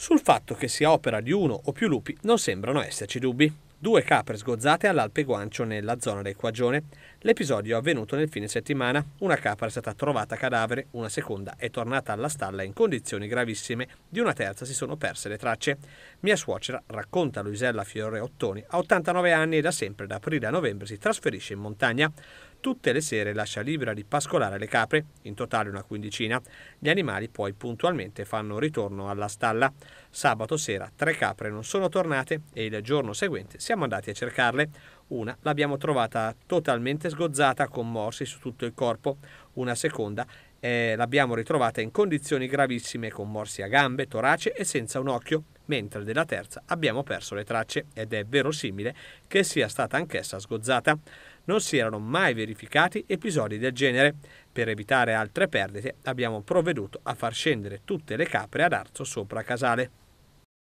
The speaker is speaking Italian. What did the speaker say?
Sul fatto che sia opera di uno o più lupi non sembrano esserci dubbi. Due capre sgozzate all'Alpe Guancio nella zona del Quagione. L'episodio è avvenuto nel fine settimana. Una capra è stata trovata cadavere, una seconda è tornata alla stalla in condizioni gravissime, di una terza si sono perse le tracce. Mia suocera, racconta Luisella Fiore Ottoni, ha 89 anni e da sempre da aprile a novembre si trasferisce in montagna. Tutte le sere lascia libera di pascolare le capre, in totale una quindicina. Gli animali poi puntualmente fanno ritorno alla stalla. Sabato sera tre capre non sono tornate e il giorno seguente siamo andati a cercarle. Una l'abbiamo trovata totalmente sgozzata con morsi su tutto il corpo, una seconda eh, l'abbiamo ritrovata in condizioni gravissime con morsi a gambe, torace e senza un occhio, mentre della terza abbiamo perso le tracce ed è verosimile che sia stata anch'essa sgozzata non si erano mai verificati episodi del genere. Per evitare altre perdite abbiamo provveduto a far scendere tutte le capre ad arzo sopra Casale.